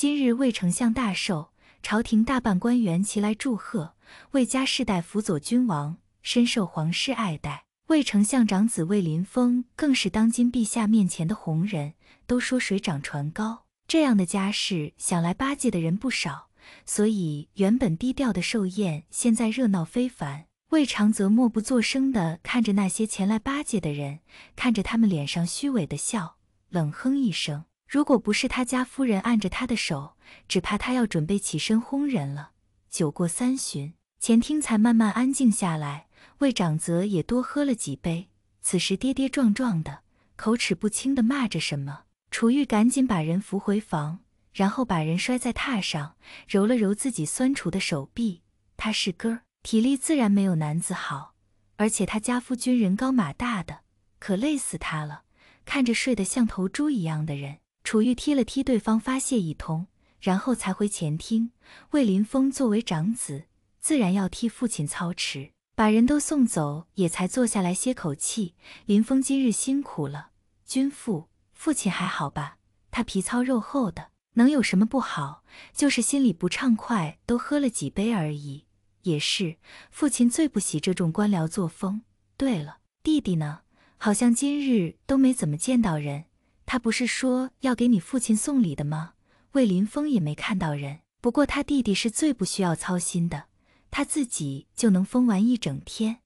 今日魏丞相大寿，朝廷大半官员齐来祝贺。魏家世代辅佐君王，深受皇室爱戴。魏丞相长子魏林峰更是当今陛下面前的红人，都说水涨船高。这样的家世，想来巴结的人不少。所以原本低调的寿宴，现在热闹非凡。魏长泽默不作声地看着那些前来巴结的人，看着他们脸上虚伪的笑，冷哼一声。如果不是他家夫人按着他的手，只怕他要准备起身轰人了。酒过三巡，前厅才慢慢安静下来。魏长泽也多喝了几杯，此时跌跌撞撞的，口齿不清的骂着什么。楚玉赶紧把人扶回房，然后把人摔在榻上，揉了揉自己酸楚的手臂。他是哥，体力自然没有男子好，而且他家夫君人高马大的，可累死他了。看着睡得像头猪一样的人。楚玉踢了踢对方发泄一通，然后才回前厅。魏林峰作为长子，自然要替父亲操持，把人都送走也才坐下来歇口气。林峰今日辛苦了，君父父亲还好吧？他皮糙肉厚的，能有什么不好？就是心里不畅快，都喝了几杯而已。也是，父亲最不喜这种官僚作风。对了，弟弟呢？好像今日都没怎么见到人。他不是说要给你父亲送礼的吗？魏林峰也没看到人。不过他弟弟是最不需要操心的，他自己就能疯玩一整天。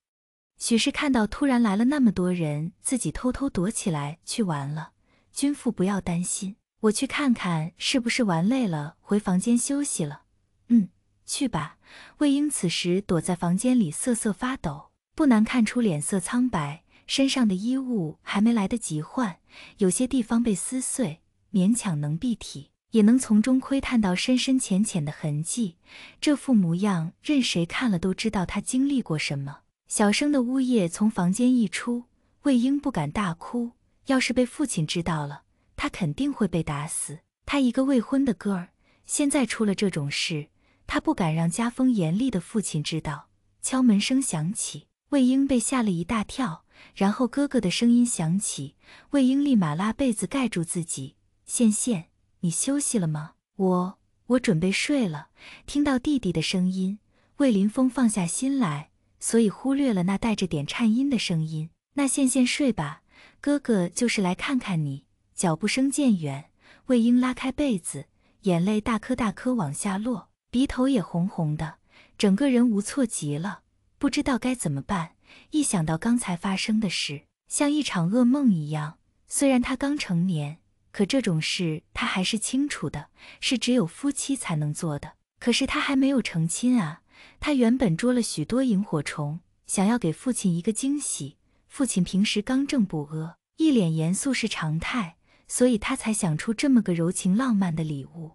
许是看到突然来了那么多人，自己偷偷躲起来去玩了。君父不要担心，我去看看是不是玩累了，回房间休息了。嗯，去吧。魏婴此时躲在房间里瑟瑟发抖，不难看出脸色苍白。身上的衣物还没来得及换，有些地方被撕碎，勉强能蔽体，也能从中窥探到深深浅浅的痕迹。这副模样，任谁看了都知道他经历过什么。小声的呜咽从房间溢出，魏婴不敢大哭，要是被父亲知道了，他肯定会被打死。他一个未婚的哥儿，现在出了这种事，他不敢让家风严厉的父亲知道。敲门声响起。魏婴被吓了一大跳，然后哥哥的声音响起，魏婴立马拉被子盖住自己。羡羡，你休息了吗？我我准备睡了。听到弟弟的声音，魏林峰放下心来，所以忽略了那带着点颤音的声音。那羡羡睡吧，哥哥就是来看看你。脚步声渐远，魏婴拉开被子，眼泪大颗大颗往下落，鼻头也红红的，整个人无措极了。不知道该怎么办，一想到刚才发生的事，像一场噩梦一样。虽然他刚成年，可这种事他还是清楚的，是只有夫妻才能做的。可是他还没有成亲啊！他原本捉了许多萤火虫，想要给父亲一个惊喜。父亲平时刚正不阿，一脸严肃是常态，所以他才想出这么个柔情浪漫的礼物。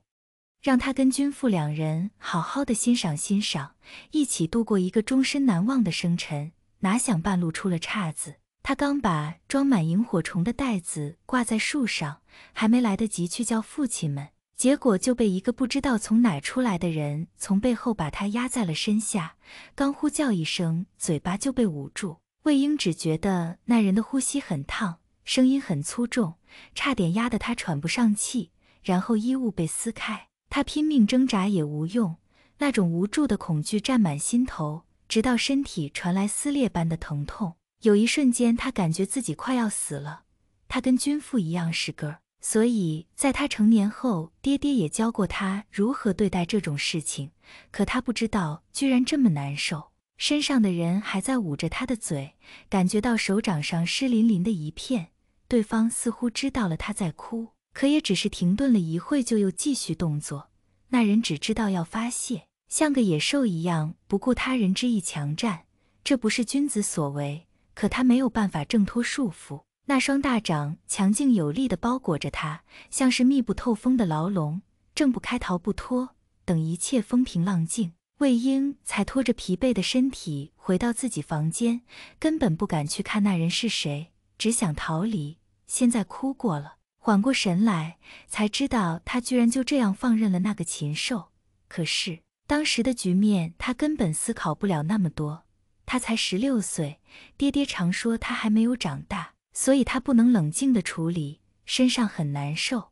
让他跟君父两人好好的欣赏欣赏，一起度过一个终身难忘的生辰。哪想半路出了岔子，他刚把装满萤火虫的袋子挂在树上，还没来得及去叫父亲们，结果就被一个不知道从哪出来的人从背后把他压在了身下。刚呼叫一声，嘴巴就被捂住。魏婴只觉得那人的呼吸很烫，声音很粗重，差点压得他喘不上气。然后衣物被撕开。他拼命挣扎也无用，那种无助的恐惧占满心头，直到身体传来撕裂般的疼痛。有一瞬间，他感觉自己快要死了。他跟军父一样是个，所以在他成年后，爹爹也教过他如何对待这种事情。可他不知道，居然这么难受。身上的人还在捂着他的嘴，感觉到手掌上湿淋淋的一片，对方似乎知道了他在哭。可也只是停顿了一会，就又继续动作。那人只知道要发泄，像个野兽一样，不顾他人之意强占。这不是君子所为。可他没有办法挣脱束缚，那双大掌强劲有力地包裹着他，像是密不透风的牢笼，挣不开，逃不脱。等一切风平浪静，魏婴才拖着疲惫的身体回到自己房间，根本不敢去看那人是谁，只想逃离。现在哭过了。缓过神来，才知道他居然就这样放任了那个禽兽。可是当时的局面，他根本思考不了那么多。他才十六岁，爹爹常说他还没有长大，所以他不能冷静地处理。身上很难受，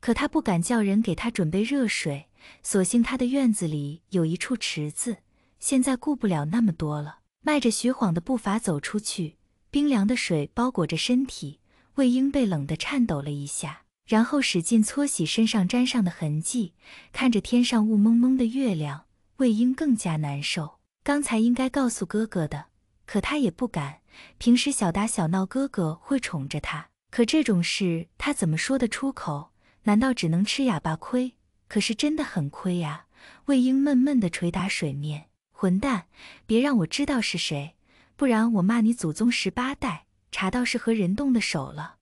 可他不敢叫人给他准备热水，索性他的院子里有一处池子，现在顾不了那么多了。迈着徐晃的步伐走出去，冰凉的水包裹着身体。魏婴被冷得颤抖了一下，然后使劲搓洗身上沾上的痕迹。看着天上雾蒙蒙的月亮，魏婴更加难受。刚才应该告诉哥哥的，可他也不敢。平时小打小闹，哥哥会宠着他，可这种事他怎么说得出口？难道只能吃哑巴亏？可是真的很亏呀！魏婴闷闷地捶打水面：“混蛋，别让我知道是谁，不然我骂你祖宗十八代！”查到是和人动的手了，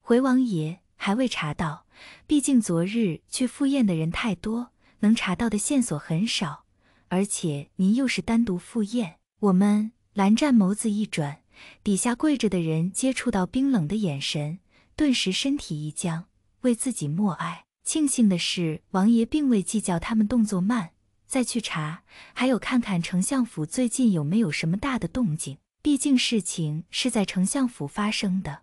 回王爷还未查到，毕竟昨日去赴宴的人太多，能查到的线索很少，而且您又是单独赴宴。我们蓝湛眸子一转，底下跪着的人接触到冰冷的眼神，顿时身体一僵，为自己默哀。庆幸的是，王爷并未计较他们动作慢，再去查，还有看看丞相府最近有没有什么大的动静。毕竟事情是在丞相府发生的，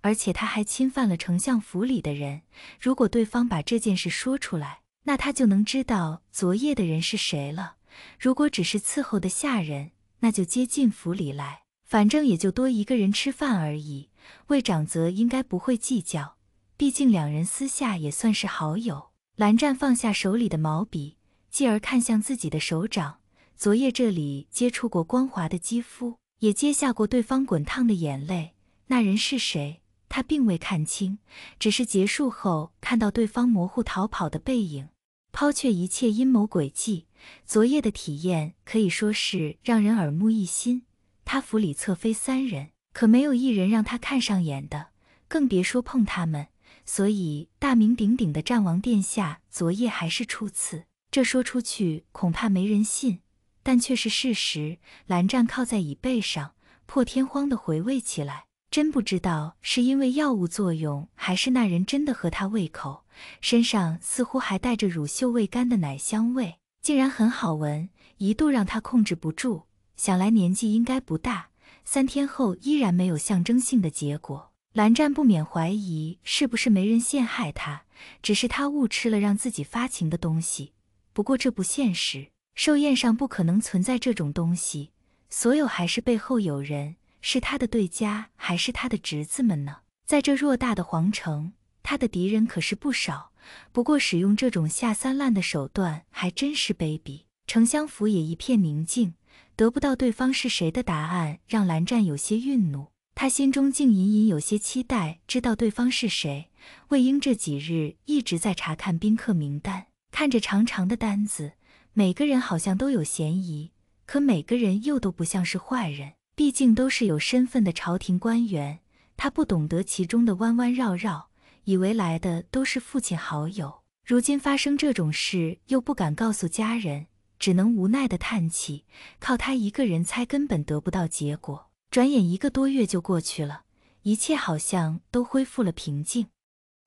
而且他还侵犯了丞相府里的人。如果对方把这件事说出来，那他就能知道昨夜的人是谁了。如果只是伺候的下人，那就接进府里来，反正也就多一个人吃饭而已。魏长泽应该不会计较，毕竟两人私下也算是好友。蓝湛放下手里的毛笔，继而看向自己的手掌，昨夜这里接触过光滑的肌肤。也接下过对方滚烫的眼泪，那人是谁？他并未看清，只是结束后看到对方模糊逃跑的背影。抛却一切阴谋诡计，昨夜的体验可以说是让人耳目一新。他府里侧妃三人，可没有一人让他看上眼的，更别说碰他们。所以大名鼎鼎的战王殿下昨夜还是初次，这说出去恐怕没人信。但却是事实。蓝湛靠在椅背上，破天荒的回味起来，真不知道是因为药物作用，还是那人真的合他胃口。身上似乎还带着乳臭未干的奶香味，竟然很好闻，一度让他控制不住。想来年纪应该不大。三天后依然没有象征性的结果，蓝湛不免怀疑是不是没人陷害他，只是他误吃了让自己发情的东西。不过这不现实。寿宴上不可能存在这种东西，所有还是背后有人，是他的对家还是他的侄子们呢？在这偌大的皇城，他的敌人可是不少。不过使用这种下三滥的手段还真是卑鄙。丞相府也一片宁静，得不到对方是谁的答案，让蓝湛有些愠怒。他心中竟隐隐有些期待，知道对方是谁。魏婴这几日一直在查看宾客名单，看着长长的单子。每个人好像都有嫌疑，可每个人又都不像是坏人，毕竟都是有身份的朝廷官员。他不懂得其中的弯弯绕绕，以为来的都是父亲好友。如今发生这种事，又不敢告诉家人，只能无奈的叹气。靠他一个人猜，根本得不到结果。转眼一个多月就过去了，一切好像都恢复了平静。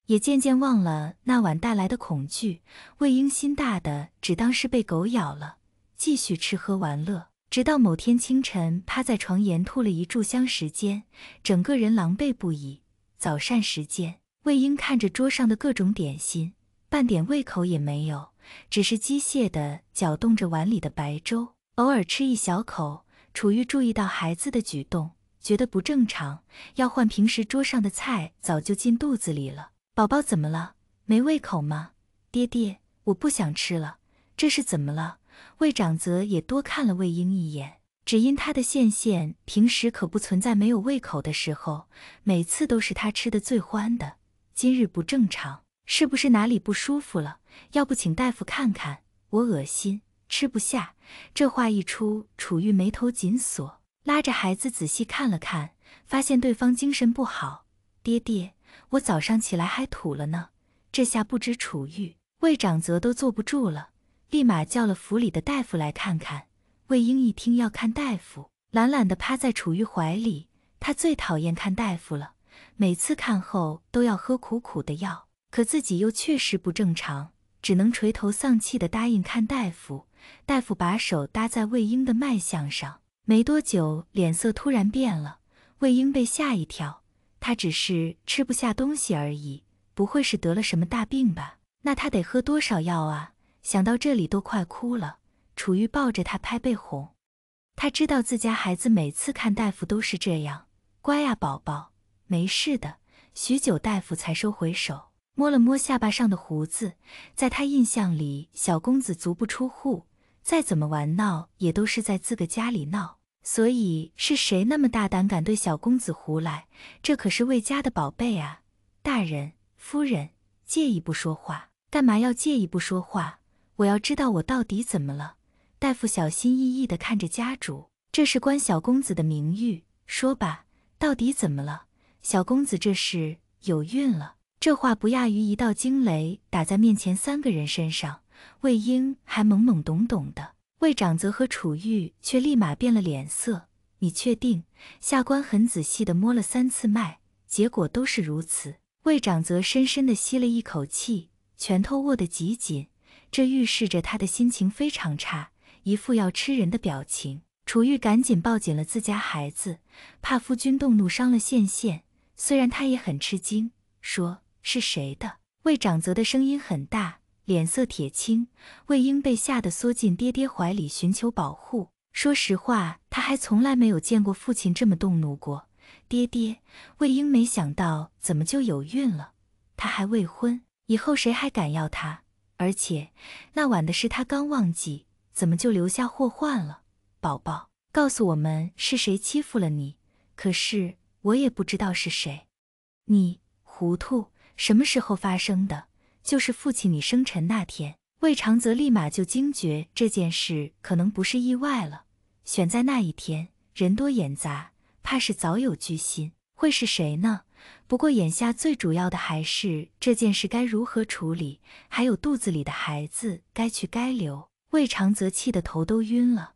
也渐渐忘了那晚带来的恐惧。魏婴心大的，只当是被狗咬了，继续吃喝玩乐。直到某天清晨，趴在床沿吐了一炷香时间，整个人狼狈不已。早膳时间，魏婴看着桌上的各种点心，半点胃口也没有，只是机械的搅动着碗里的白粥，偶尔吃一小口。楚玉注意到孩子的举动，觉得不正常。要换平时，桌上的菜早就进肚子里了。宝宝怎么了？没胃口吗？爹爹，我不想吃了。这是怎么了？魏长泽也多看了魏婴一眼，只因他的羡羡平时可不存在没有胃口的时候，每次都是他吃的最欢的。今日不正常，是不是哪里不舒服了？要不请大夫看看？我恶心，吃不下。这话一出，楚玉眉头紧锁，拉着孩子仔细看了看，发现对方精神不好。爹爹。我早上起来还吐了呢，这下不止楚玉、魏长泽都坐不住了，立马叫了府里的大夫来看看。魏婴一听要看大夫，懒懒的趴在楚玉怀里。他最讨厌看大夫了，每次看后都要喝苦苦的药，可自己又确实不正常，只能垂头丧气的答应看大夫。大夫把手搭在魏婴的脉象上，没多久脸色突然变了，魏婴被吓一跳。他只是吃不下东西而已，不会是得了什么大病吧？那他得喝多少药啊？想到这里都快哭了。楚玉抱着他拍背哄，他知道自家孩子每次看大夫都是这样，乖呀，宝宝，没事的。许久，大夫才收回手，摸了摸下巴上的胡子。在他印象里，小公子足不出户，再怎么玩闹也都是在自个家里闹。所以是谁那么大胆，敢对小公子胡来？这可是魏家的宝贝啊！大人、夫人，介意不说话？干嘛要介意不说话？我要知道我到底怎么了！大夫小心翼翼地看着家主，这是关小公子的名誉。说吧，到底怎么了？小公子这是有孕了？这话不亚于一道惊雷打在面前三个人身上。魏婴还懵懵懂懂的。魏长泽和楚玉却立马变了脸色。你确定？下官很仔细的摸了三次脉，结果都是如此。魏长则深深的吸了一口气，拳头握得极紧，这预示着他的心情非常差，一副要吃人的表情。楚玉赶紧抱紧了自家孩子，怕夫君动怒伤了羡羡。虽然他也很吃惊，说是谁的？魏长则的声音很大。脸色铁青，魏婴被吓得缩进爹爹怀里寻求保护。说实话，他还从来没有见过父亲这么动怒过。爹爹，魏婴没想到怎么就有孕了，他还未婚，以后谁还敢要他？而且那晚的事他刚忘记，怎么就留下祸患了？宝宝，告诉我们是谁欺负了你？可是我也不知道是谁。你糊涂，什么时候发生的？就是父亲，你生辰那天，魏长泽立马就惊觉这件事可能不是意外了。选在那一天，人多眼杂，怕是早有居心。会是谁呢？不过眼下最主要的还是这件事该如何处理，还有肚子里的孩子该去该留。魏长泽气得头都晕了。